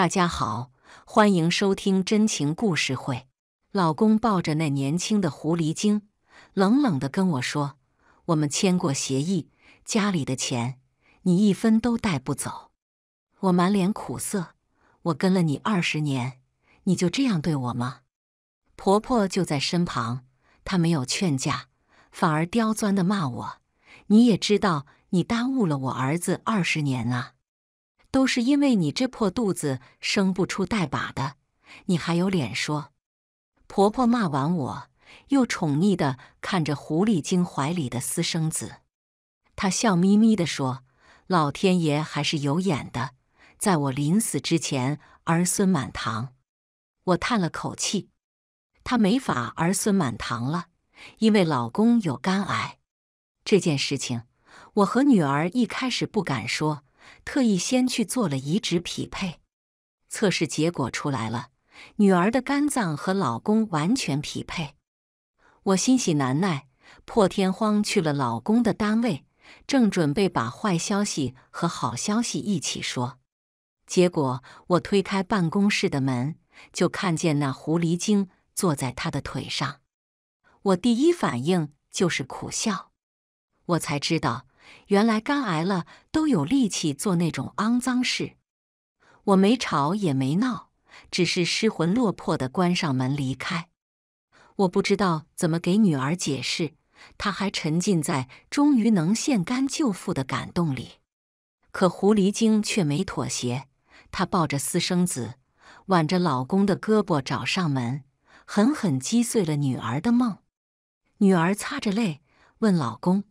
大家好，欢迎收听真情故事会。老公抱着那年轻的狐狸精，冷冷的跟我说：“我们签过协议，家里的钱你一分都带不走。”我满脸苦涩：“我跟了你二十年，你就这样对我吗？”婆婆就在身旁，她没有劝架，反而刁钻的骂我：“你也知道，你耽误了我儿子二十年啊。”都是因为你这破肚子生不出带把的，你还有脸说？婆婆骂完我，又宠溺地看着狐狸精怀里的私生子，她笑眯眯地说：“老天爷还是有眼的，在我临死之前儿孙满堂。”我叹了口气，她没法儿孙满堂了，因为老公有肝癌。这件事情，我和女儿一开始不敢说。特意先去做了移植匹配，测试结果出来了，女儿的肝脏和老公完全匹配。我欣喜难耐，破天荒去了老公的单位，正准备把坏消息和好消息一起说，结果我推开办公室的门，就看见那狐狸精坐在他的腿上。我第一反应就是苦笑，我才知道。原来肝癌了都有力气做那种肮脏事，我没吵也没闹，只是失魂落魄地关上门离开。我不知道怎么给女儿解释，她还沉浸在终于能献肝救父的感动里。可狐狸精却没妥协，她抱着私生子，挽着老公的胳膊找上门，狠狠击碎了女儿的梦。女儿擦着泪问老公。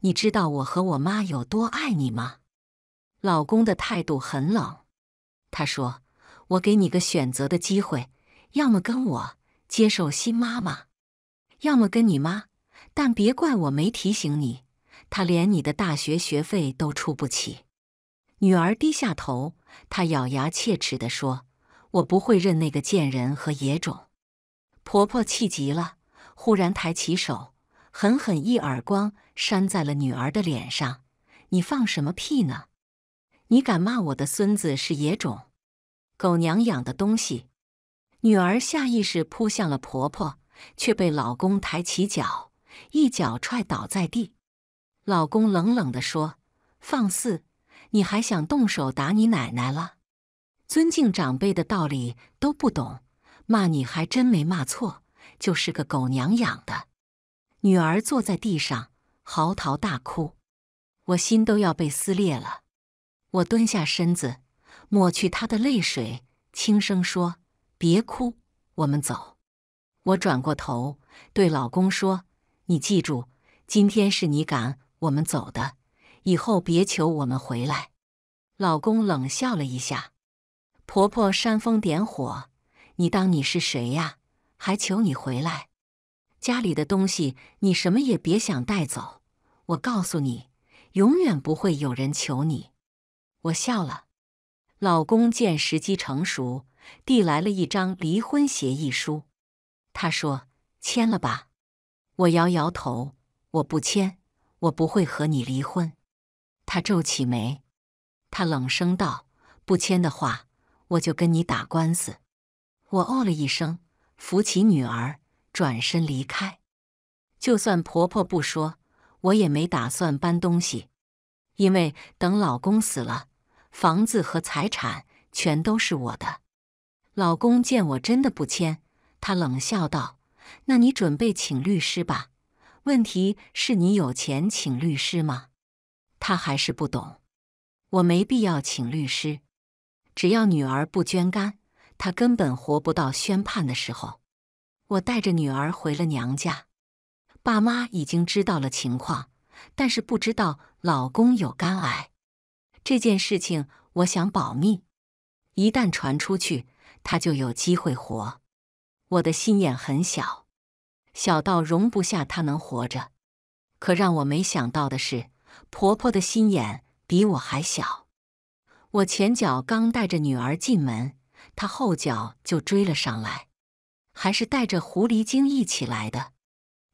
你知道我和我妈有多爱你吗？老公的态度很冷，他说：“我给你个选择的机会，要么跟我接受新妈妈，要么跟你妈，但别怪我没提醒你，她连你的大学学费都出不起。”女儿低下头，她咬牙切齿地说：“我不会认那个贱人和野种。”婆婆气急了，忽然抬起手。狠狠一耳光扇在了女儿的脸上，你放什么屁呢？你敢骂我的孙子是野种，狗娘养的东西！女儿下意识扑向了婆婆，却被老公抬起脚，一脚踹倒在地。老公冷冷地说：“放肆！你还想动手打你奶奶了？尊敬长辈的道理都不懂，骂你还真没骂错，就是个狗娘养的。”女儿坐在地上嚎啕大哭，我心都要被撕裂了。我蹲下身子，抹去她的泪水，轻声说：“别哭，我们走。”我转过头对老公说：“你记住，今天是你赶我们走的，以后别求我们回来。”老公冷笑了一下。婆婆煽风点火：“你当你是谁呀？还求你回来？”家里的东西，你什么也别想带走。我告诉你，永远不会有人求你。我笑了。老公见时机成熟，递来了一张离婚协议书。他说：“签了吧。”我摇摇头：“我不签，我不会和你离婚。”他皱起眉，他冷声道：“不签的话，我就跟你打官司。”我哦了一声，扶起女儿。转身离开，就算婆婆不说，我也没打算搬东西。因为等老公死了，房子和财产全都是我的。老公见我真的不签，他冷笑道：“那你准备请律师吧？问题是你有钱请律师吗？”他还是不懂，我没必要请律师，只要女儿不捐肝，他根本活不到宣判的时候。我带着女儿回了娘家，爸妈已经知道了情况，但是不知道老公有肝癌这件事情。我想保密，一旦传出去，他就有机会活。我的心眼很小，小到容不下他能活着。可让我没想到的是，婆婆的心眼比我还小。我前脚刚带着女儿进门，她后脚就追了上来。还是带着狐狸精一起来的。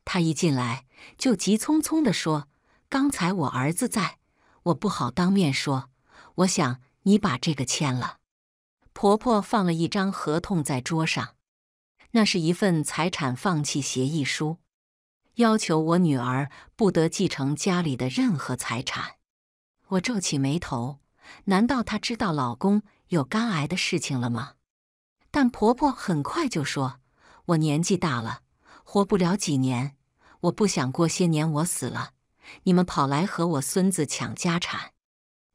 她一进来就急匆匆的说：“刚才我儿子在，我不好当面说。我想你把这个签了。”婆婆放了一张合同在桌上，那是一份财产放弃协议书，要求我女儿不得继承家里的任何财产。我皱起眉头，难道她知道老公有肝癌的事情了吗？但婆婆很快就说。我年纪大了，活不了几年。我不想过些年我死了，你们跑来和我孙子抢家产。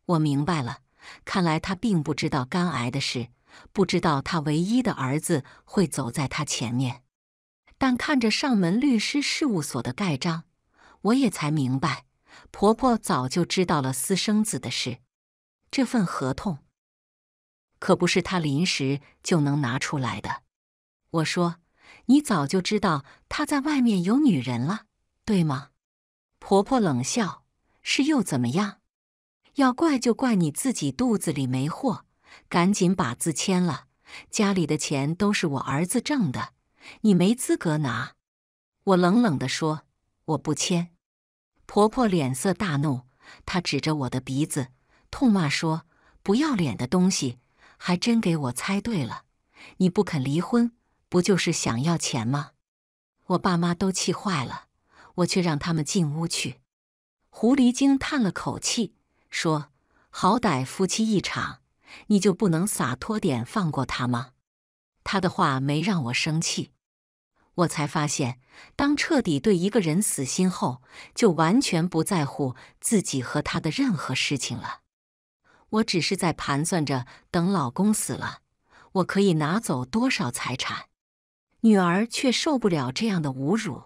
我明白了，看来他并不知道肝癌的事，不知道他唯一的儿子会走在他前面。但看着上门律师事务所的盖章，我也才明白，婆婆早就知道了私生子的事。这份合同可不是他临时就能拿出来的。我说。你早就知道他在外面有女人了，对吗？婆婆冷笑：“是又怎么样？要怪就怪你自己肚子里没货。赶紧把字签了，家里的钱都是我儿子挣的，你没资格拿。”我冷冷的说：“我不签。”婆婆脸色大怒，她指着我的鼻子，痛骂说：“不要脸的东西，还真给我猜对了！你不肯离婚。”不就是想要钱吗？我爸妈都气坏了，我却让他们进屋去。狐狸精叹了口气说：“好歹夫妻一场，你就不能洒脱点，放过他吗？”他的话没让我生气，我才发现，当彻底对一个人死心后，就完全不在乎自己和他的任何事情了。我只是在盘算着，等老公死了，我可以拿走多少财产。女儿却受不了这样的侮辱，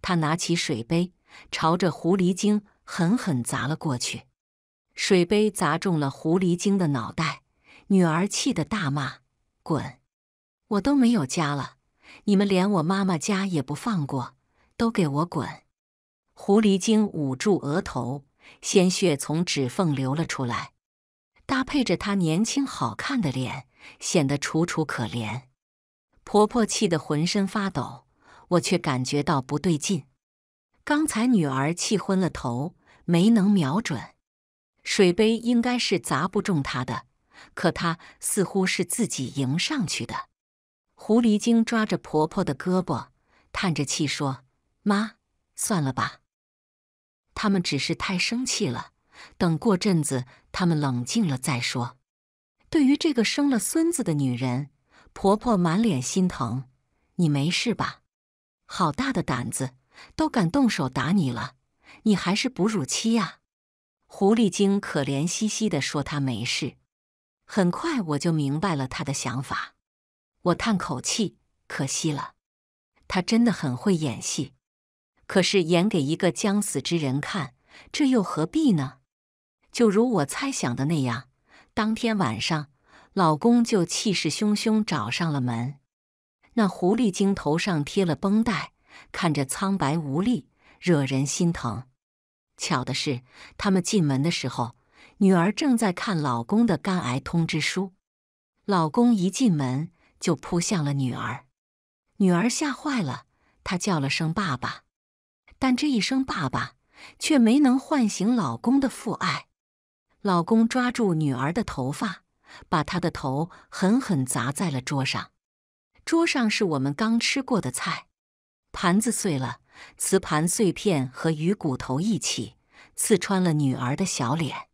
她拿起水杯，朝着狐狸精狠狠砸了过去。水杯砸中了狐狸精的脑袋，女儿气得大骂：“滚！我都没有家了，你们连我妈妈家也不放过，都给我滚！”狐狸精捂住额头，鲜血从指缝流了出来，搭配着她年轻好看的脸，显得楚楚可怜。婆婆气得浑身发抖，我却感觉到不对劲。刚才女儿气昏了头，没能瞄准，水杯应该是砸不中她的，可她似乎是自己迎上去的。狐狸精抓着婆婆的胳膊，叹着气说：“妈，算了吧，他们只是太生气了，等过阵子他们冷静了再说。”对于这个生了孙子的女人。婆婆满脸心疼：“你没事吧？好大的胆子，都敢动手打你了！你还是哺乳期呀？”狐狸精可怜兮兮地说：“她没事。”很快我就明白了他的想法。我叹口气：“可惜了，他真的很会演戏。可是演给一个将死之人看，这又何必呢？”就如我猜想的那样，当天晚上。老公就气势汹汹找上了门，那狐狸精头上贴了绷带，看着苍白无力，惹人心疼。巧的是，他们进门的时候，女儿正在看老公的肝癌通知书。老公一进门就扑向了女儿，女儿吓坏了，她叫了声“爸爸”，但这一声“爸爸”却没能唤醒老公的父爱。老公抓住女儿的头发。把他的头狠狠砸在了桌上，桌上是我们刚吃过的菜，盘子碎了，瓷盘碎片和鱼骨头一起刺穿了女儿的小脸，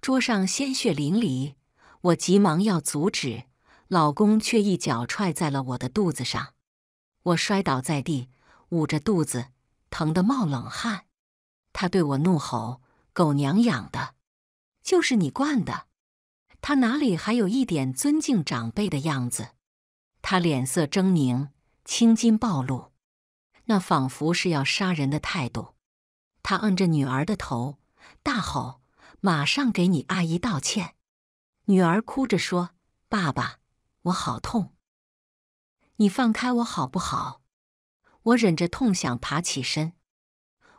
桌上鲜血淋漓。我急忙要阻止，老公却一脚踹在了我的肚子上，我摔倒在地，捂着肚子疼得冒冷汗。他对我怒吼：“狗娘养的，就是你惯的！”他哪里还有一点尊敬长辈的样子？他脸色狰狞，青筋暴露，那仿佛是要杀人的态度。他摁着女儿的头，大吼：“马上给你阿姨道歉！”女儿哭着说：“爸爸，我好痛，你放开我好不好？”我忍着痛想爬起身，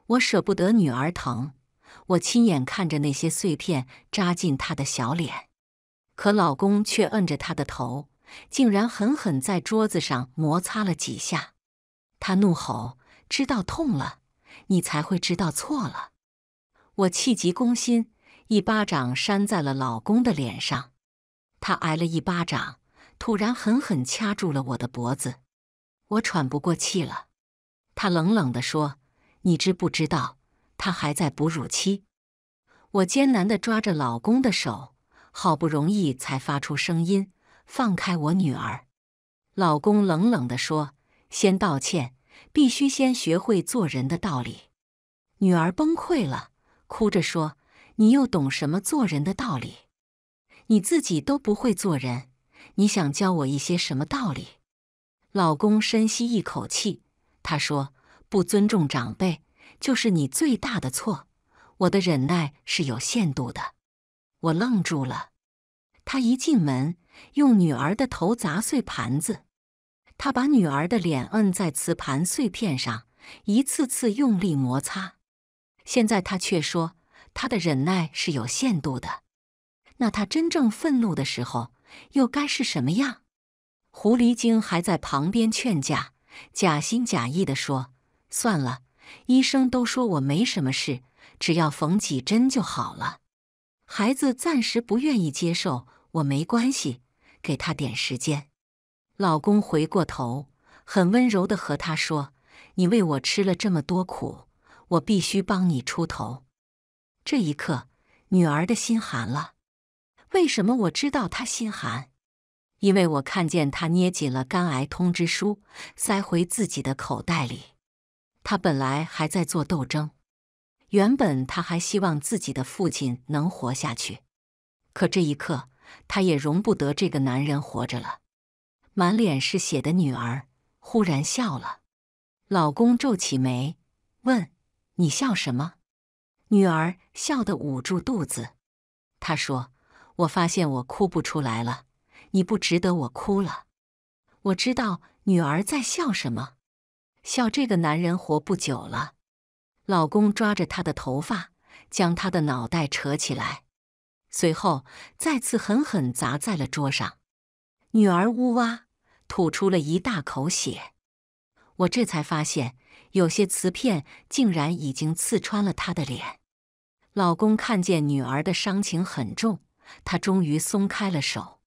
我舍不得女儿疼，我亲眼看着那些碎片扎进她的小脸。可老公却摁着她的头，竟然狠狠在桌子上摩擦了几下。她怒吼：“知道痛了，你才会知道错了。”我气急攻心，一巴掌扇在了老公的脸上。他挨了一巴掌，突然狠狠掐住了我的脖子，我喘不过气了。他冷冷地说：“你知不知道，他还在哺乳期？”我艰难地抓着老公的手。好不容易才发出声音，放开我女儿！老公冷冷的说：“先道歉，必须先学会做人的道理。”女儿崩溃了，哭着说：“你又懂什么做人的道理？你自己都不会做人，你想教我一些什么道理？”老公深吸一口气，他说：“不尊重长辈，就是你最大的错。我的忍耐是有限度的。”我愣住了。他一进门，用女儿的头砸碎盘子。他把女儿的脸摁在瓷盘碎片上，一次次用力摩擦。现在他却说他的忍耐是有限度的。那他真正愤怒的时候又该是什么样？狐狸精还在旁边劝架，假心假意的说：“算了，医生都说我没什么事，只要缝几针就好了。”孩子暂时不愿意接受，我没关系，给他点时间。老公回过头，很温柔地和他说：“你为我吃了这么多苦，我必须帮你出头。”这一刻，女儿的心寒了。为什么？我知道她心寒，因为我看见她捏紧了肝癌通知书，塞回自己的口袋里。她本来还在做斗争。原本他还希望自己的父亲能活下去，可这一刻，他也容不得这个男人活着了。满脸是血的女儿忽然笑了，老公皱起眉问：“你笑什么？”女儿笑得捂住肚子，她说：“我发现我哭不出来了，你不值得我哭了。”我知道女儿在笑什么，笑这个男人活不久了。老公抓着她的头发，将她的脑袋扯起来，随后再次狠狠砸在了桌上。女儿呜哇，吐出了一大口血。我这才发现，有些瓷片竟然已经刺穿了他的脸。老公看见女儿的伤情很重，他终于松开了手。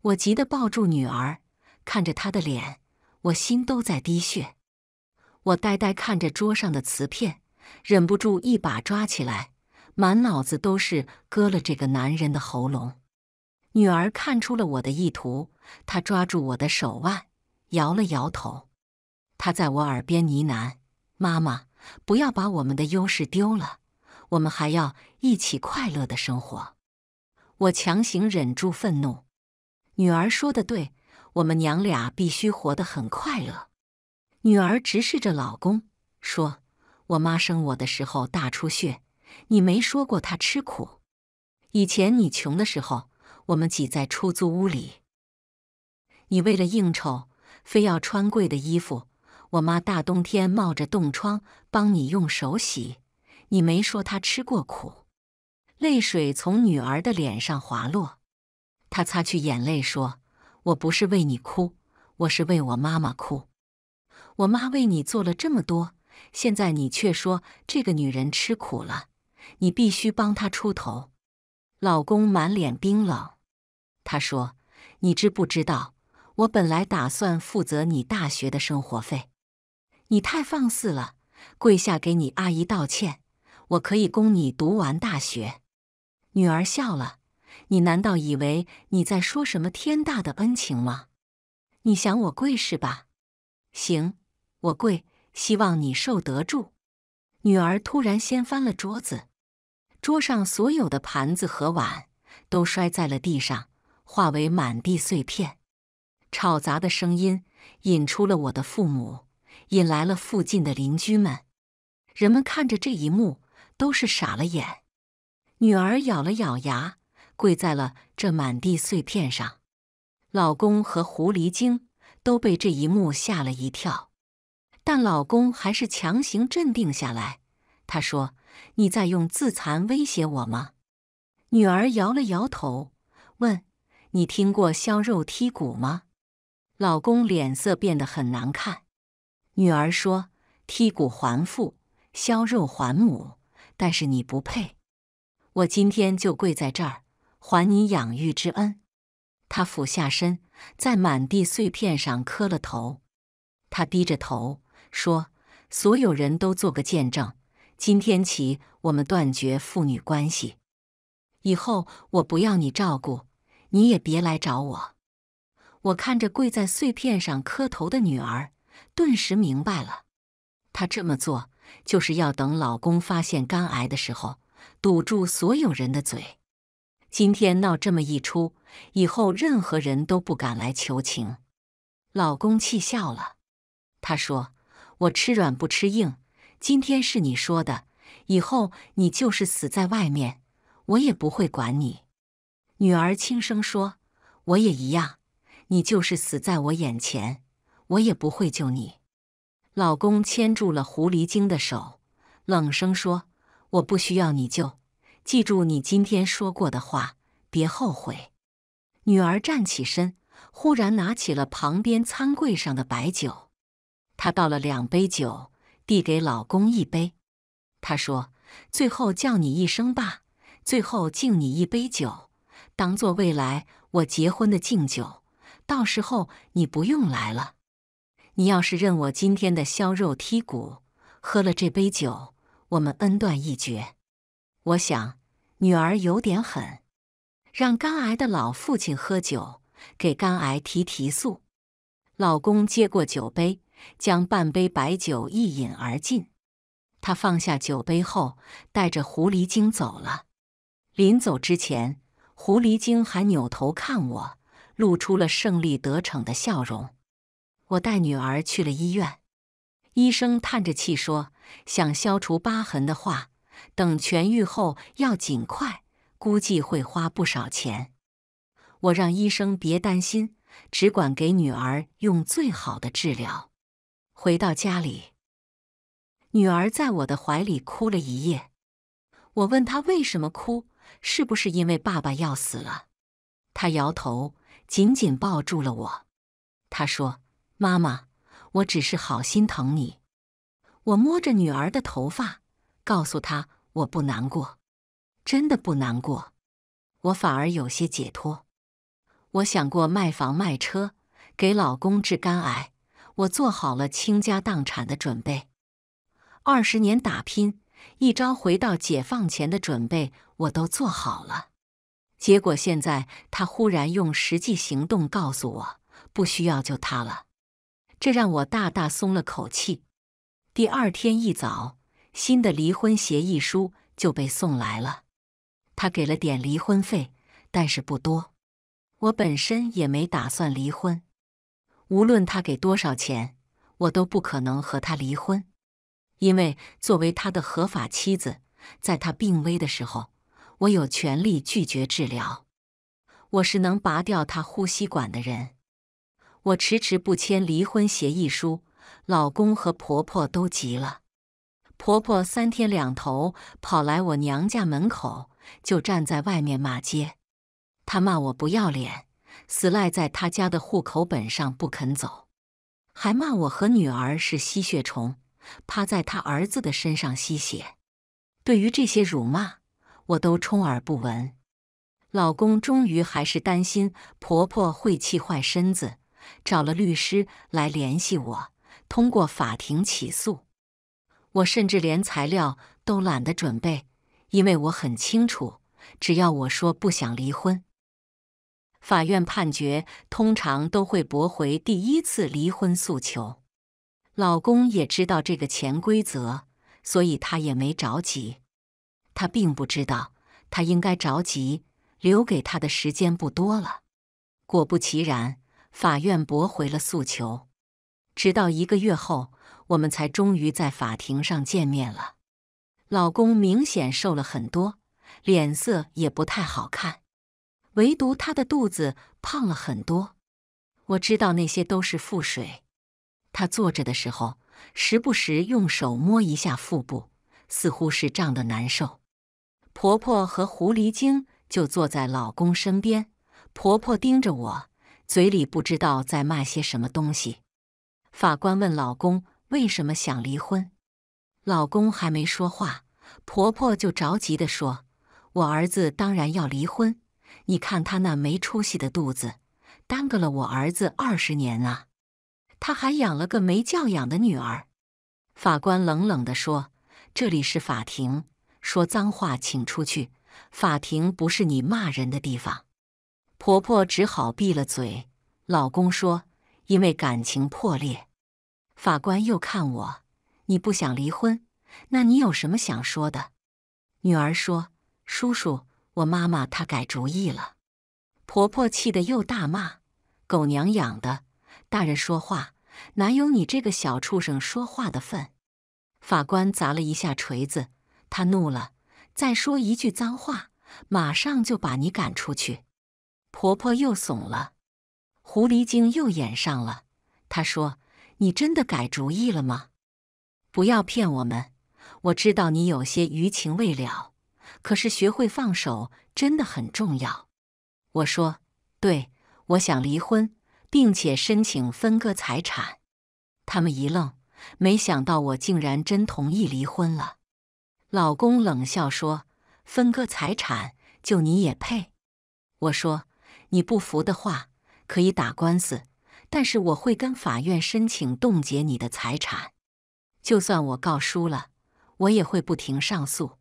我急得抱住女儿，看着她的脸，我心都在滴血。我呆呆看着桌上的瓷片。忍不住一把抓起来，满脑子都是割了这个男人的喉咙。女儿看出了我的意图，她抓住我的手腕，摇了摇头。她在我耳边呢喃：“妈妈，不要把我们的优势丢了，我们还要一起快乐的生活。”我强行忍住愤怒。女儿说的对，我们娘俩必须活得很快乐。女儿直视着老公说。我妈生我的时候大出血，你没说过她吃苦。以前你穷的时候，我们挤在出租屋里，你为了应酬非要穿贵的衣服，我妈大冬天冒着冻疮帮你用手洗，你没说她吃过苦。泪水从女儿的脸上滑落，她擦去眼泪说：“我不是为你哭，我是为我妈妈哭。我妈为你做了这么多。”现在你却说这个女人吃苦了，你必须帮她出头。老公满脸冰冷，他说：“你知不知道，我本来打算负责你大学的生活费。你太放肆了，跪下给你阿姨道歉。我可以供你读完大学。”女儿笑了：“你难道以为你在说什么天大的恩情吗？你想我跪是吧？行，我跪。”希望你受得住。女儿突然掀翻了桌子，桌上所有的盘子和碗都摔在了地上，化为满地碎片。吵杂的声音引出了我的父母，引来了附近的邻居们。人们看着这一幕，都是傻了眼。女儿咬了咬牙，跪在了这满地碎片上。老公和狐狸精都被这一幕吓了一跳。但老公还是强行镇定下来。他说：“你在用自残威胁我吗？”女儿摇了摇头，问：“你听过削肉剔骨吗？”老公脸色变得很难看。女儿说：“剔骨还父，削肉还母，但是你不配。我今天就跪在这儿，还你养育之恩。”他俯下身，在满地碎片上磕了头。他低着头。说：“所有人都做个见证，今天起我们断绝父女关系。以后我不要你照顾，你也别来找我。”我看着跪在碎片上磕头的女儿，顿时明白了，她这么做就是要等老公发现肝癌的时候，堵住所有人的嘴。今天闹这么一出，以后任何人都不敢来求情。老公气笑了，他说。我吃软不吃硬，今天是你说的，以后你就是死在外面，我也不会管你。女儿轻声说：“我也一样，你就是死在我眼前，我也不会救你。”老公牵住了狐狸精的手，冷声说：“我不需要你救，记住你今天说过的话，别后悔。”女儿站起身，忽然拿起了旁边餐柜上的白酒。她倒了两杯酒，递给老公一杯。她说：“最后叫你一声爸，最后敬你一杯酒，当做未来我结婚的敬酒。到时候你不用来了。你要是认我今天的削肉剔骨，喝了这杯酒，我们恩断义绝。”我想，女儿有点狠，让肝癌的老父亲喝酒，给肝癌提提速。老公接过酒杯。将半杯白酒一饮而尽，他放下酒杯后，带着狐狸精走了。临走之前，狐狸精还扭头看我，露出了胜利得逞的笑容。我带女儿去了医院，医生叹着气说：“想消除疤痕的话，等痊愈后要尽快，估计会花不少钱。”我让医生别担心，只管给女儿用最好的治疗。回到家里，女儿在我的怀里哭了一夜。我问她为什么哭，是不是因为爸爸要死了？她摇头，紧紧抱住了我。她说：“妈妈，我只是好心疼你。”我摸着女儿的头发，告诉她我不难过，真的不难过。我反而有些解脱。我想过卖房卖车给老公治肝癌。我做好了倾家荡产的准备，二十年打拼，一朝回到解放前的准备我都做好了。结果现在他忽然用实际行动告诉我，不需要就他了，这让我大大松了口气。第二天一早，新的离婚协议书就被送来了。他给了点离婚费，但是不多。我本身也没打算离婚。无论他给多少钱，我都不可能和他离婚，因为作为他的合法妻子，在他病危的时候，我有权利拒绝治疗。我是能拔掉他呼吸管的人。我迟迟不签离婚协议书，老公和婆婆都急了。婆婆三天两头跑来我娘家门口，就站在外面骂街，她骂我不要脸。死赖在他家的户口本上不肯走，还骂我和女儿是吸血虫，趴在他儿子的身上吸血。对于这些辱骂，我都充耳不闻。老公终于还是担心婆婆会气坏身子，找了律师来联系我，通过法庭起诉。我甚至连材料都懒得准备，因为我很清楚，只要我说不想离婚。法院判决通常都会驳回第一次离婚诉求。老公也知道这个潜规则，所以他也没着急。他并不知道他应该着急，留给他的时间不多了。果不其然，法院驳回了诉求。直到一个月后，我们才终于在法庭上见面了。老公明显瘦了很多，脸色也不太好看。唯独他的肚子胖了很多，我知道那些都是腹水。他坐着的时候，时不时用手摸一下腹部，似乎是胀得难受。婆婆和狐狸精就坐在老公身边，婆婆盯着我，嘴里不知道在骂些什么东西。法官问老公为什么想离婚，老公还没说话，婆婆就着急的说：“我儿子当然要离婚。”你看他那没出息的肚子，耽搁了我儿子二十年啊！他还养了个没教养的女儿。法官冷冷的说：“这里是法庭，说脏话请出去。法庭不是你骂人的地方。”婆婆只好闭了嘴。老公说：“因为感情破裂。”法官又看我：“你不想离婚？那你有什么想说的？”女儿说：“叔叔。”我妈妈她改主意了，婆婆气得又大骂：“狗娘养的！大人说话哪有你这个小畜生说话的份？”法官砸了一下锤子，他怒了：“再说一句脏话，马上就把你赶出去。”婆婆又怂了，狐狸精又演上了。她说：“你真的改主意了吗？不要骗我们！我知道你有些余情未了。”可是学会放手真的很重要。我说：“对，我想离婚，并且申请分割财产。”他们一愣，没想到我竟然真同意离婚了。老公冷笑说：“分割财产，就你也配？”我说：“你不服的话，可以打官司，但是我会跟法院申请冻结你的财产。就算我告输了，我也会不停上诉。”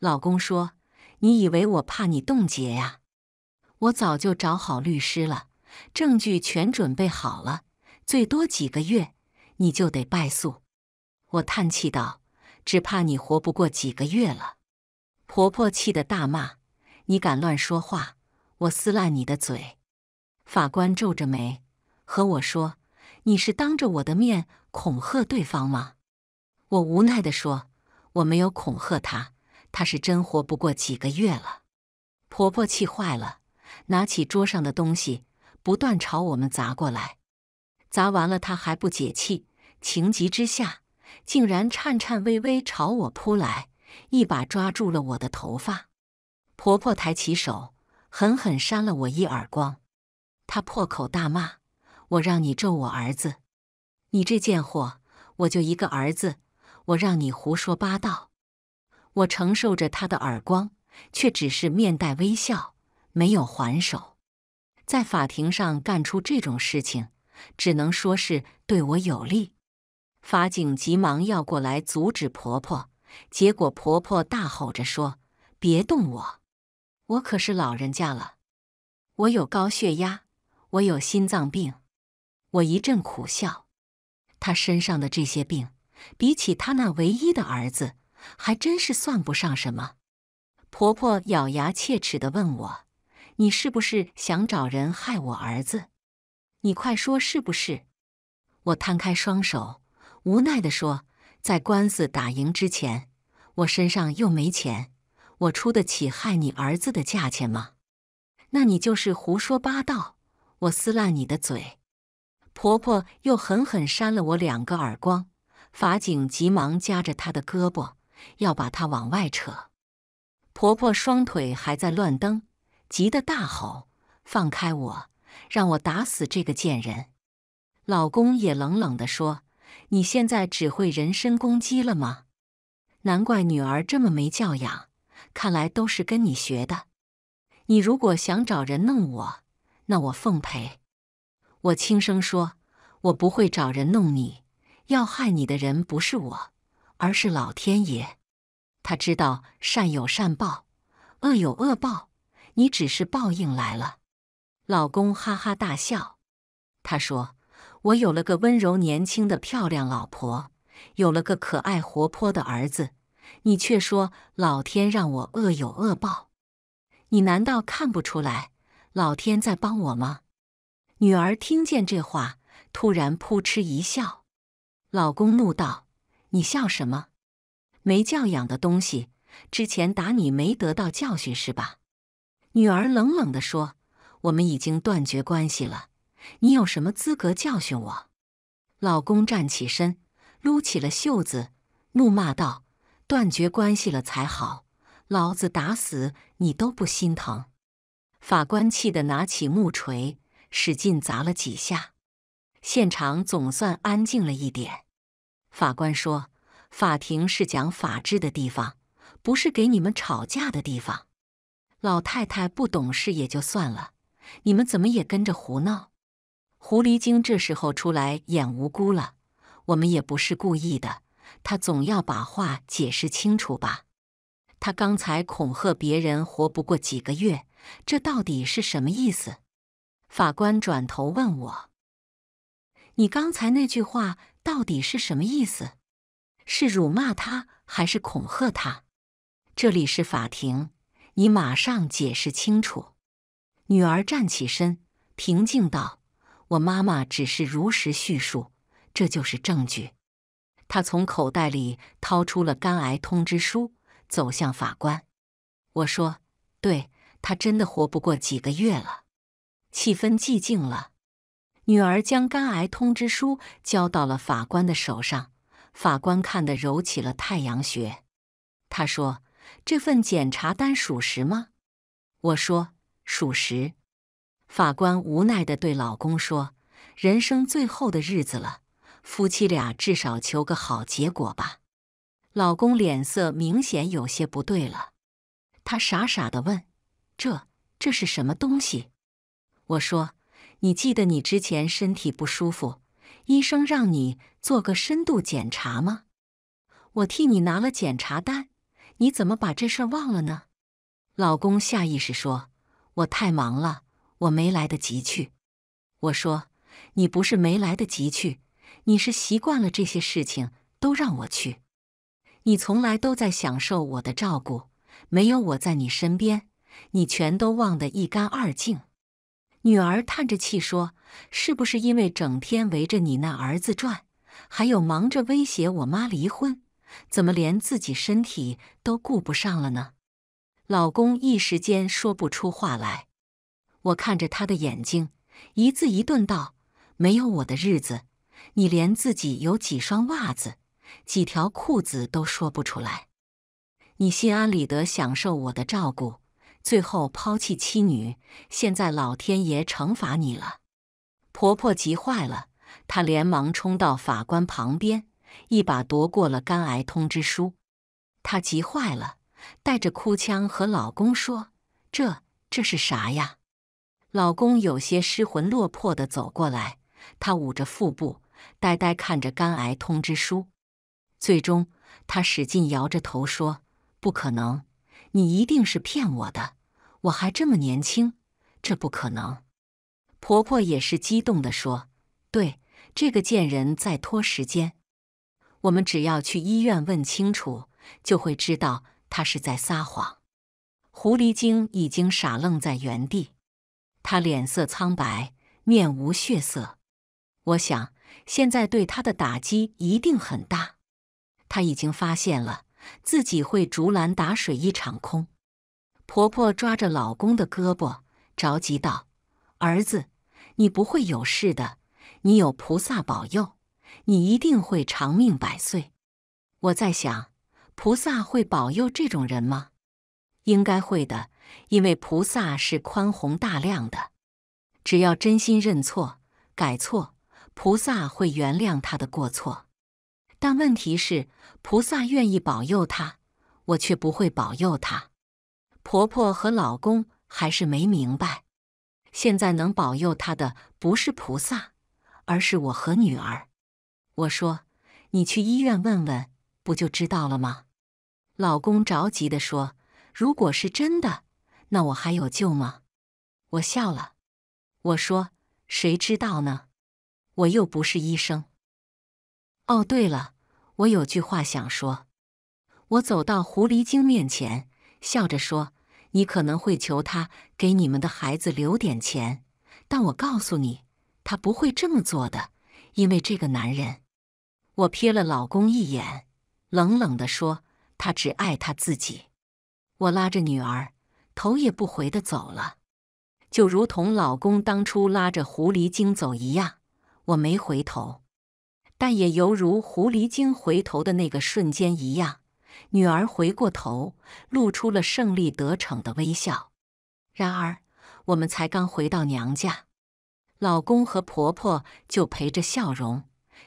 老公说：“你以为我怕你冻结呀？我早就找好律师了，证据全准备好了，最多几个月你就得败诉。”我叹气道：“只怕你活不过几个月了。”婆婆气得大骂：“你敢乱说话！我撕烂你的嘴！”法官皱着眉和我说：“你是当着我的面恐吓对方吗？”我无奈地说：“我没有恐吓他。”她是真活不过几个月了，婆婆气坏了，拿起桌上的东西不断朝我们砸过来。砸完了，她还不解气，情急之下竟然颤颤巍巍朝我扑来，一把抓住了我的头发。婆婆抬起手，狠狠扇了我一耳光。她破口大骂：“我让你咒我儿子，你这贱货！我就一个儿子，我让你胡说八道！”我承受着他的耳光，却只是面带微笑，没有还手。在法庭上干出这种事情，只能说是对我有利。法警急忙要过来阻止婆婆，结果婆婆大吼着说：“别动我！我可是老人家了，我有高血压，我有心脏病。”我一阵苦笑。她身上的这些病，比起她那唯一的儿子。还真是算不上什么。婆婆咬牙切齿地问我：“你是不是想找人害我儿子？你快说是不是？”我摊开双手，无奈地说：“在官司打赢之前，我身上又没钱，我出得起害你儿子的价钱吗？”“那你就是胡说八道！”我撕烂你的嘴！婆婆又狠狠扇了我两个耳光。法警急忙夹着她的胳膊。要把她往外扯，婆婆双腿还在乱蹬，急得大吼：“放开我，让我打死这个贱人！”老公也冷冷地说：“你现在只会人身攻击了吗？难怪女儿这么没教养，看来都是跟你学的。你如果想找人弄我，那我奉陪。”我轻声说：“我不会找人弄你，要害你的人不是我。”而是老天爷，他知道善有善报，恶有恶报，你只是报应来了。老公哈哈大笑，他说：“我有了个温柔年轻的漂亮老婆，有了个可爱活泼的儿子，你却说老天让我恶有恶报，你难道看不出来老天在帮我吗？”女儿听见这话，突然扑哧一笑。老公怒道。你笑什么？没教养的东西！之前打你没得到教训是吧？女儿冷冷的说：“我们已经断绝关系了，你有什么资格教训我？”老公站起身，撸起了袖子，怒骂道：“断绝关系了才好，老子打死你都不心疼！”法官气得拿起木锤，使劲砸了几下，现场总算安静了一点。法官说：“法庭是讲法治的地方，不是给你们吵架的地方。”老太太不懂事也就算了，你们怎么也跟着胡闹？狐狸精这时候出来演无辜了，我们也不是故意的。他总要把话解释清楚吧？他刚才恐吓别人活不过几个月，这到底是什么意思？法官转头问我：“你刚才那句话？”到底是什么意思？是辱骂他还是恐吓他？这里是法庭，你马上解释清楚。女儿站起身，平静道：“我妈妈只是如实叙述，这就是证据。”她从口袋里掏出了肝癌通知书，走向法官。我说：“对，她真的活不过几个月了。”气氛寂静了。女儿将肝癌通知书交到了法官的手上，法官看的揉起了太阳穴。他说：“这份检查单属实吗？”我说：“属实。”法官无奈地对老公说：“人生最后的日子了，夫妻俩至少求个好结果吧。”老公脸色明显有些不对了，他傻傻地问：“这这是什么东西？”我说。你记得你之前身体不舒服，医生让你做个深度检查吗？我替你拿了检查单，你怎么把这事忘了呢？老公下意识说：“我太忙了，我没来得及去。”我说：“你不是没来得及去，你是习惯了这些事情都让我去。你从来都在享受我的照顾，没有我在你身边，你全都忘得一干二净。”女儿叹着气说：“是不是因为整天围着你那儿子转，还有忙着威胁我妈离婚，怎么连自己身体都顾不上了呢？”老公一时间说不出话来。我看着他的眼睛，一字一顿道：“没有我的日子，你连自己有几双袜子、几条裤子都说不出来。你心安理得享受我的照顾。”最后抛弃妻女，现在老天爷惩罚你了！婆婆急坏了，她连忙冲到法官旁边，一把夺过了肝癌通知书。她急坏了，带着哭腔和老公说：“这这是啥呀？”老公有些失魂落魄地走过来，他捂着腹部，呆呆看着肝癌通知书。最终，他使劲摇着头说：“不可能。”你一定是骗我的！我还这么年轻，这不可能！婆婆也是激动的说：“对，这个贱人在拖时间。我们只要去医院问清楚，就会知道她是在撒谎。”狐狸精已经傻愣在原地，她脸色苍白，面无血色。我想，现在对她的打击一定很大。她已经发现了。自己会竹篮打水一场空，婆婆抓着老公的胳膊，着急道：“儿子，你不会有事的，你有菩萨保佑，你一定会长命百岁。”我在想，菩萨会保佑这种人吗？应该会的，因为菩萨是宽宏大量的，只要真心认错改错，菩萨会原谅他的过错。但问题是，菩萨愿意保佑他，我却不会保佑他。婆婆和老公还是没明白，现在能保佑他的不是菩萨，而是我和女儿。我说：“你去医院问问，不就知道了吗？”老公着急地说：“如果是真的，那我还有救吗？”我笑了，我说：“谁知道呢？我又不是医生。”哦，对了，我有句话想说。我走到狐狸精面前，笑着说：“你可能会求他给你们的孩子留点钱，但我告诉你，他不会这么做的，因为这个男人。”我瞥了老公一眼，冷冷的说：“他只爱他自己。”我拉着女儿，头也不回的走了，就如同老公当初拉着狐狸精走一样，我没回头。但也犹如狐狸精回头的那个瞬间一样，女儿回过头，露出了胜利得逞的微笑。然而，我们才刚回到娘家，老公和婆婆就陪着笑容，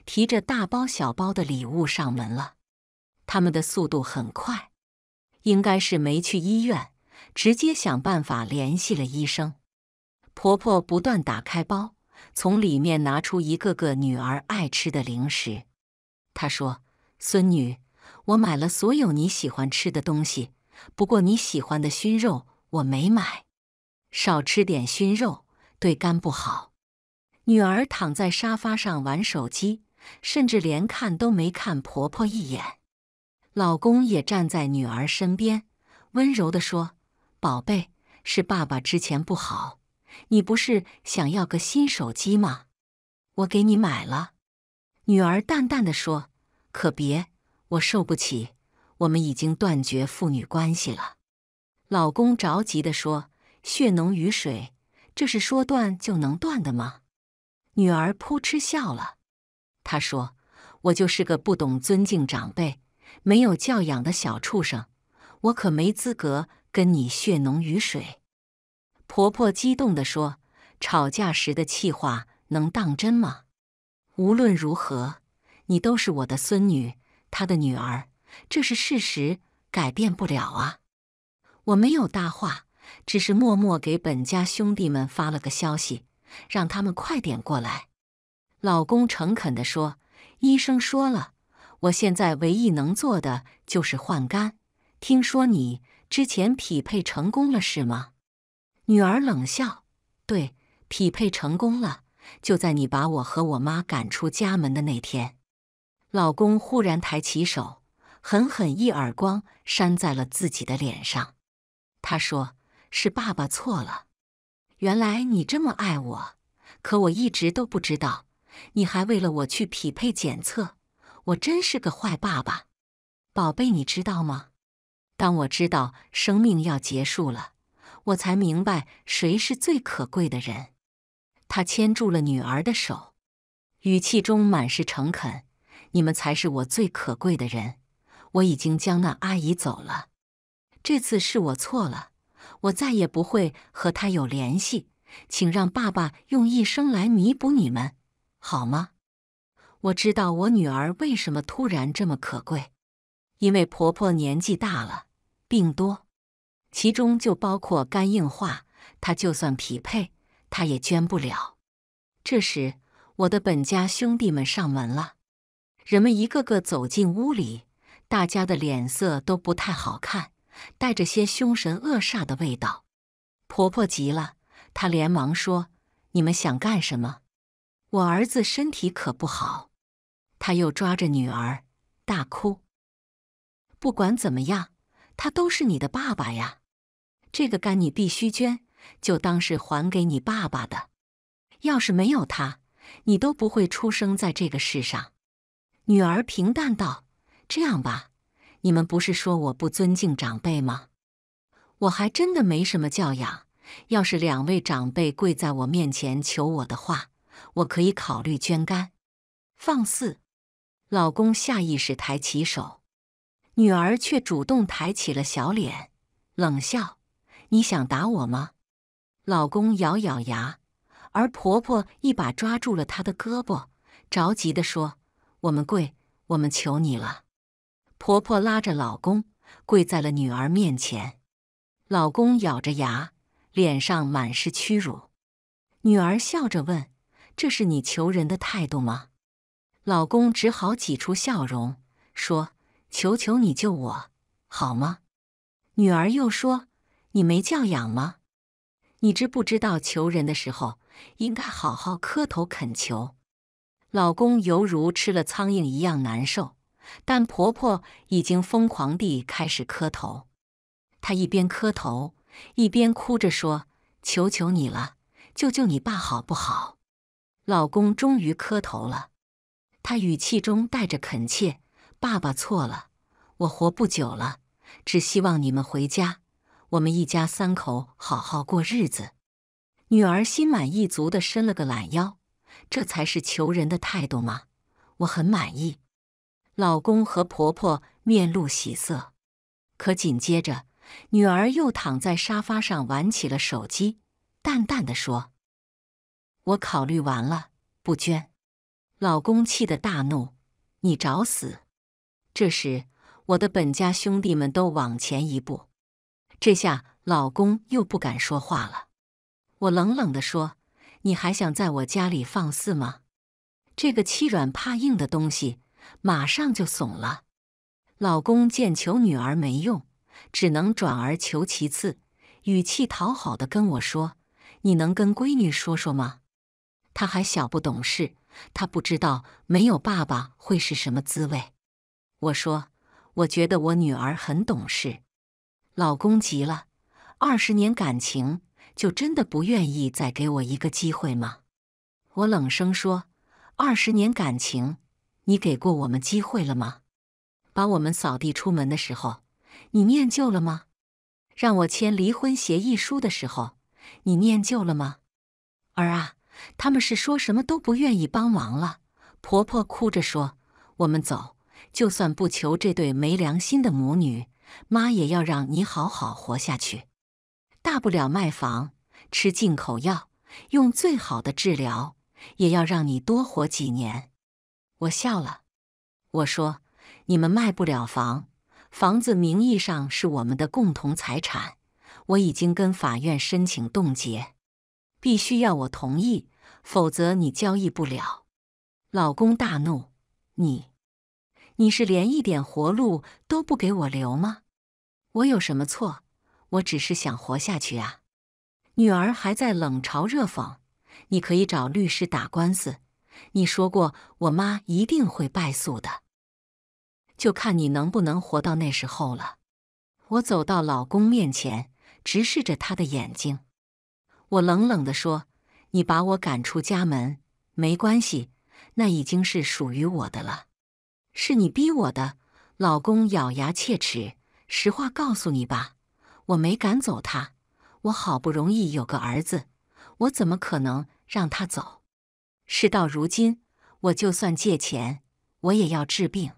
提着大包小包的礼物上门了。他们的速度很快，应该是没去医院，直接想办法联系了医生。婆婆不断打开包。从里面拿出一个个女儿爱吃的零食，她说：“孙女，我买了所有你喜欢吃的东西，不过你喜欢的熏肉我没买，少吃点熏肉，对肝不好。”女儿躺在沙发上玩手机，甚至连看都没看婆婆一眼。老公也站在女儿身边，温柔的说：“宝贝，是爸爸之前不好。”你不是想要个新手机吗？我给你买了。”女儿淡淡的说。“可别，我受不起。”我们已经断绝父女关系了。”老公着急的说。“血浓于水，这是说断就能断的吗？”女儿扑哧笑了。她说：“我就是个不懂尊敬长辈、没有教养的小畜生，我可没资格跟你血浓于水。”婆婆激动地说：“吵架时的气话能当真吗？无论如何，你都是我的孙女，她的女儿，这是事实，改变不了啊。”我没有搭话，只是默默给本家兄弟们发了个消息，让他们快点过来。老公诚恳地说：“医生说了，我现在唯一能做的就是换肝。听说你之前匹配成功了，是吗？”女儿冷笑：“对，匹配成功了，就在你把我和我妈赶出家门的那天。”老公忽然抬起手，狠狠一耳光扇在了自己的脸上。他说：“是爸爸错了，原来你这么爱我，可我一直都不知道。你还为了我去匹配检测，我真是个坏爸爸，宝贝，你知道吗？当我知道生命要结束了。”我才明白，谁是最可贵的人。他牵住了女儿的手，语气中满是诚恳：“你们才是我最可贵的人。我已经将那阿姨走了。这次是我错了，我再也不会和她有联系。请让爸爸用一生来弥补你们，好吗？”我知道我女儿为什么突然这么可贵，因为婆婆年纪大了，病多。其中就包括肝硬化，他就算匹配，他也捐不了。这时，我的本家兄弟们上门了，人们一个个走进屋里，大家的脸色都不太好看，带着些凶神恶煞的味道。婆婆急了，她连忙说：“你们想干什么？我儿子身体可不好。”她又抓着女儿，大哭：“不管怎么样，他都是你的爸爸呀！”这个肝你必须捐，就当是还给你爸爸的。要是没有他，你都不会出生在这个世上。女儿平淡道：“这样吧，你们不是说我不尊敬长辈吗？我还真的没什么教养。要是两位长辈跪在我面前求我的话，我可以考虑捐肝。”放肆！老公下意识抬起手，女儿却主动抬起了小脸，冷笑。你想打我吗？老公咬咬牙，而婆婆一把抓住了她的胳膊，着急地说：“我们跪，我们求你了。”婆婆拉着老公跪在了女儿面前。老公咬着牙，脸上满是屈辱。女儿笑着问：“这是你求人的态度吗？”老公只好挤出笑容说：“求求你救我，好吗？”女儿又说。你没教养吗？你知不知道求人的时候应该好好磕头恳求？老公犹如吃了苍蝇一样难受，但婆婆已经疯狂地开始磕头。她一边磕头，一边哭着说：“求求你了，救救你爸好不好？”老公终于磕头了，他语气中带着恳切：“爸爸错了，我活不久了，只希望你们回家。”我们一家三口好好过日子。女儿心满意足的伸了个懒腰，这才是求人的态度吗？我很满意。老公和婆婆面露喜色，可紧接着，女儿又躺在沙发上玩起了手机，淡淡的说：“我考虑完了，不捐。”老公气得大怒：“你找死！”这时，我的本家兄弟们都往前一步。这下老公又不敢说话了。我冷冷的说：“你还想在我家里放肆吗？这个欺软怕硬的东西，马上就怂了。”老公见求女儿没用，只能转而求其次，语气讨好的跟我说：“你能跟闺女说说吗？她还小不懂事，她不知道没有爸爸会是什么滋味。”我说：“我觉得我女儿很懂事。”老公急了，二十年感情就真的不愿意再给我一个机会吗？我冷声说：“二十年感情，你给过我们机会了吗？把我们扫地出门的时候，你念旧了吗？让我签离婚协议书的时候，你念旧了吗？”儿啊，他们是说什么都不愿意帮忙了。婆婆哭着说：“我们走，就算不求这对没良心的母女。”妈也要让你好好活下去，大不了卖房，吃进口药，用最好的治疗，也要让你多活几年。我笑了，我说：“你们卖不了房，房子名义上是我们的共同财产，我已经跟法院申请冻结，必须要我同意，否则你交易不了。”老公大怒：“你！”你是连一点活路都不给我留吗？我有什么错？我只是想活下去啊！女儿还在冷嘲热讽。你可以找律师打官司。你说过我妈一定会败诉的，就看你能不能活到那时候了。我走到老公面前，直视着他的眼睛，我冷冷地说：“你把我赶出家门没关系，那已经是属于我的了。”是你逼我的，老公咬牙切齿。实话告诉你吧，我没赶走他。我好不容易有个儿子，我怎么可能让他走？事到如今，我就算借钱，我也要治病。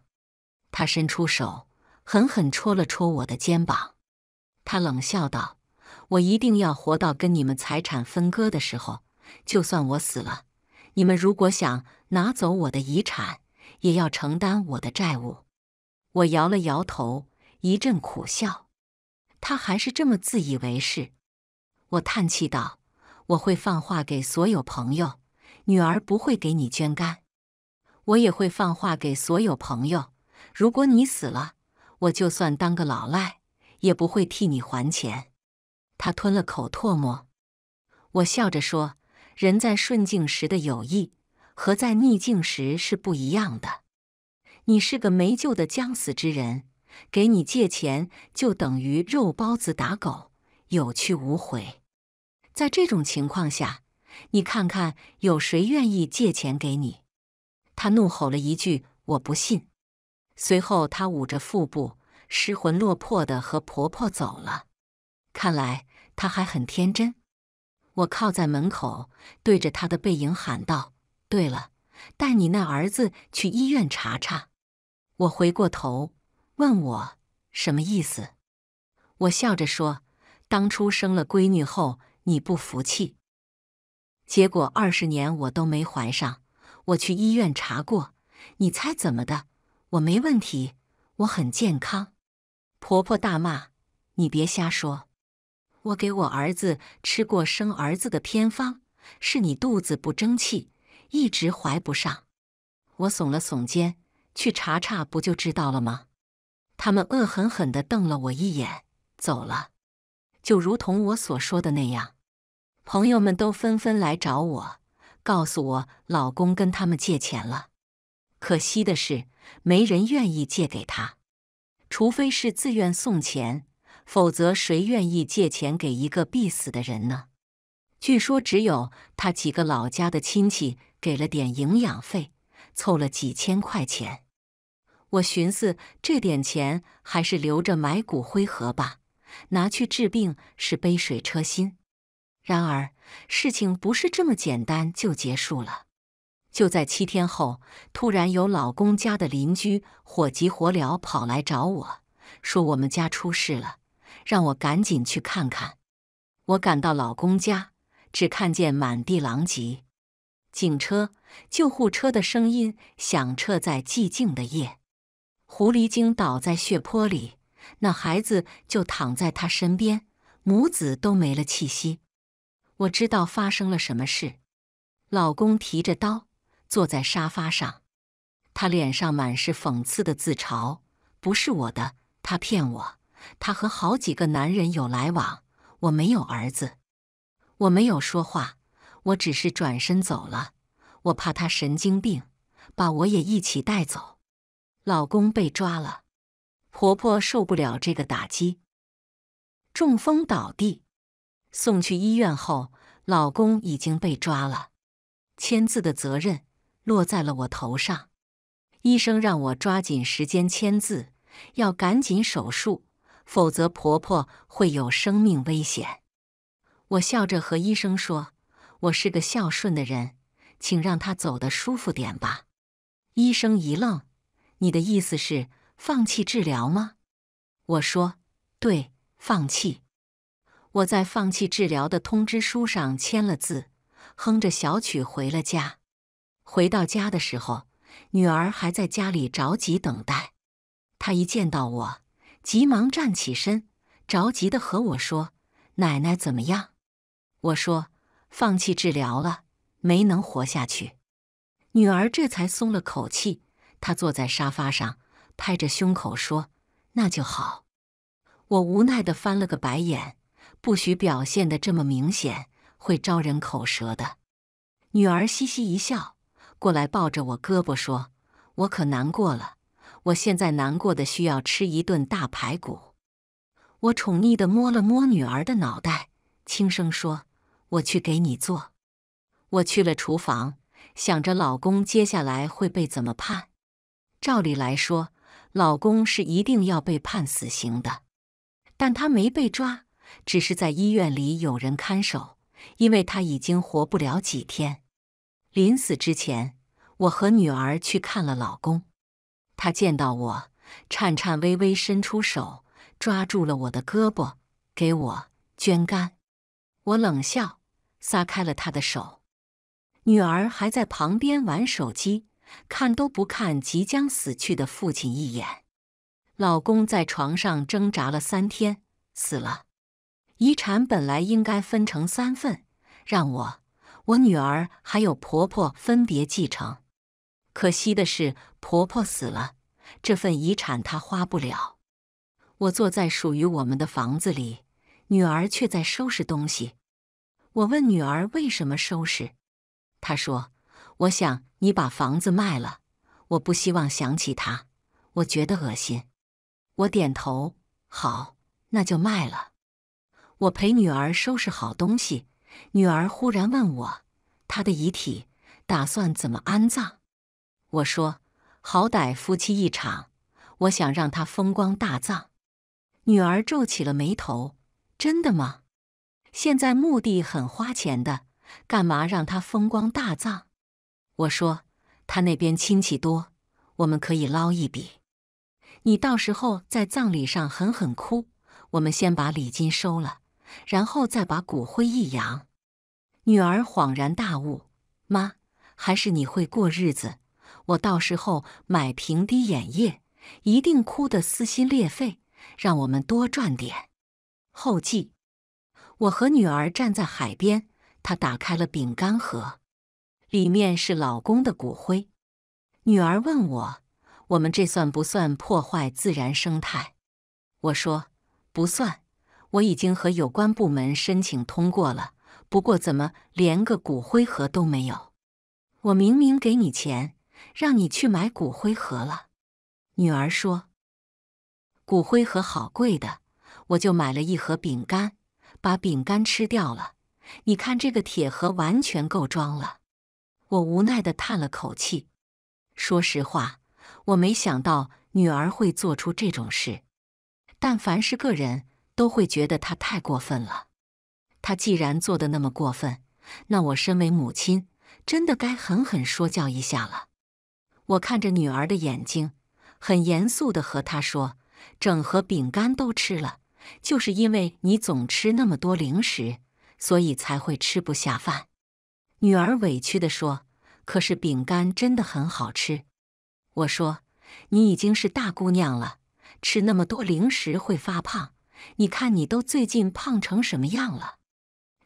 他伸出手，狠狠戳了戳我的肩膀。他冷笑道：“我一定要活到跟你们财产分割的时候。就算我死了，你们如果想拿走我的遗产。”也要承担我的债务。我摇了摇头，一阵苦笑。他还是这么自以为是。我叹气道：“我会放话给所有朋友，女儿不会给你捐肝。我也会放话给所有朋友，如果你死了，我就算当个老赖，也不会替你还钱。”他吞了口唾沫。我笑着说：“人在顺境时的友谊。”和在逆境时是不一样的，你是个没救的将死之人，给你借钱就等于肉包子打狗，有去无回。在这种情况下，你看看有谁愿意借钱给你？他怒吼了一句：“我不信！”随后他捂着腹部，失魂落魄地和婆婆走了。看来他还很天真。我靠在门口，对着他的背影喊道。对了，带你那儿子去医院查查。我回过头问我什么意思，我笑着说：“当初生了闺女后你不服气，结果二十年我都没怀上。我去医院查过，你猜怎么的？我没问题，我很健康。”婆婆大骂：“你别瞎说！我给我儿子吃过生儿子的偏方，是你肚子不争气。”一直怀不上，我耸了耸肩，去查查不就知道了吗？他们恶狠狠的瞪了我一眼，走了。就如同我所说的那样，朋友们都纷纷来找我，告诉我老公跟他们借钱了。可惜的是，没人愿意借给他，除非是自愿送钱，否则谁愿意借钱给一个必死的人呢？据说只有他几个老家的亲戚给了点营养费，凑了几千块钱。我寻思这点钱还是留着买骨灰盒吧，拿去治病是杯水车薪。然而事情不是这么简单就结束了。就在七天后，突然有老公家的邻居火急火燎跑来找我，说我们家出事了，让我赶紧去看看。我赶到老公家。只看见满地狼藉，警车、救护车的声音响彻在寂静的夜。狐狸精倒在血泊里，那孩子就躺在他身边，母子都没了气息。我知道发生了什么事。老公提着刀坐在沙发上，他脸上满是讽刺的自嘲：“不是我的，他骗我，他和好几个男人有来往，我没有儿子。”我没有说话，我只是转身走了。我怕他神经病，把我也一起带走。老公被抓了，婆婆受不了这个打击，中风倒地。送去医院后，老公已经被抓了，签字的责任落在了我头上。医生让我抓紧时间签字，要赶紧手术，否则婆婆会有生命危险。我笑着和医生说：“我是个孝顺的人，请让他走的舒服点吧。”医生一愣：“你的意思是放弃治疗吗？”我说：“对，放弃。”我在放弃治疗的通知书上签了字，哼着小曲回了家。回到家的时候，女儿还在家里着急等待。她一见到我，急忙站起身，着急的和我说：“奶奶怎么样？”我说：“放弃治疗了，没能活下去。”女儿这才松了口气。她坐在沙发上，拍着胸口说：“那就好。”我无奈的翻了个白眼，不许表现的这么明显，会招人口舌的。女儿嘻嘻一笑，过来抱着我胳膊说：“我可难过了，我现在难过的需要吃一顿大排骨。”我宠溺的摸了摸女儿的脑袋，轻声说。我去给你做。我去了厨房，想着老公接下来会被怎么判。照理来说，老公是一定要被判死刑的，但他没被抓，只是在医院里有人看守，因为他已经活不了几天。临死之前，我和女儿去看了老公。他见到我，颤颤巍巍伸出手，抓住了我的胳膊，给我捐肝。我冷笑。撒开了他的手，女儿还在旁边玩手机，看都不看即将死去的父亲一眼。老公在床上挣扎了三天，死了。遗产本来应该分成三份，让我、我女儿还有婆婆分别继承。可惜的是，婆婆死了，这份遗产她花不了。我坐在属于我们的房子里，女儿却在收拾东西。我问女儿为什么收拾，她说：“我想你把房子卖了，我不希望想起她，我觉得恶心。”我点头：“好，那就卖了。”我陪女儿收拾好东西，女儿忽然问我：“她的遗体打算怎么安葬？”我说：“好歹夫妻一场，我想让他风光大葬。”女儿皱起了眉头：“真的吗？”现在墓地很花钱的，干嘛让他风光大葬？我说他那边亲戚多，我们可以捞一笔。你到时候在葬礼上狠狠哭，我们先把礼金收了，然后再把骨灰一扬。女儿恍然大悟：“妈，还是你会过日子。我到时候买瓶滴眼液，一定哭得撕心裂肺，让我们多赚点。”后记。我和女儿站在海边，她打开了饼干盒，里面是老公的骨灰。女儿问我：“我们这算不算破坏自然生态？”我说：“不算，我已经和有关部门申请通过了。”不过，怎么连个骨灰盒都没有？我明明给你钱，让你去买骨灰盒了。女儿说：“骨灰盒好贵的，我就买了一盒饼干。”把饼干吃掉了，你看这个铁盒完全够装了。我无奈的叹了口气。说实话，我没想到女儿会做出这种事。但凡是个人，都会觉得她太过分了。她既然做的那么过分，那我身为母亲，真的该狠狠说教一下了。我看着女儿的眼睛，很严肃的和她说：“整盒饼干都吃了。”就是因为你总吃那么多零食，所以才会吃不下饭。女儿委屈地说：“可是饼干真的很好吃。”我说：“你已经是大姑娘了，吃那么多零食会发胖。你看你都最近胖成什么样了？”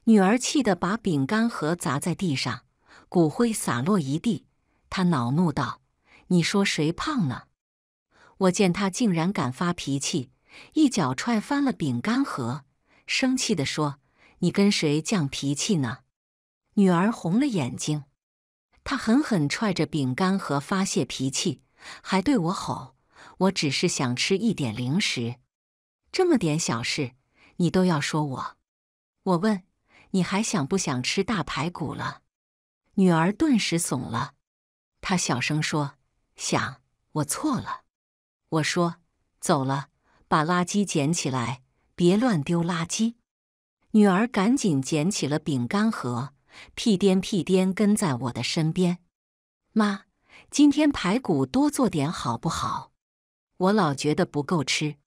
女儿气得把饼干盒砸在地上，骨灰洒落一地。她恼怒道：“你说谁胖了？”我见她竟然敢发脾气。一脚踹翻了饼干盒，生气地说：“你跟谁犟脾气呢？”女儿红了眼睛，她狠狠踹着饼干盒发泄脾气，还对我吼：“我只是想吃一点零食，这么点小事你都要说我。”我问：“你还想不想吃大排骨了？”女儿顿时怂了，她小声说：“想。”我错了。我说：“走了。”把垃圾捡起来，别乱丢垃圾。女儿赶紧捡起了饼干盒，屁颠屁颠跟在我的身边。妈，今天排骨多做点好不好？我老觉得不够吃。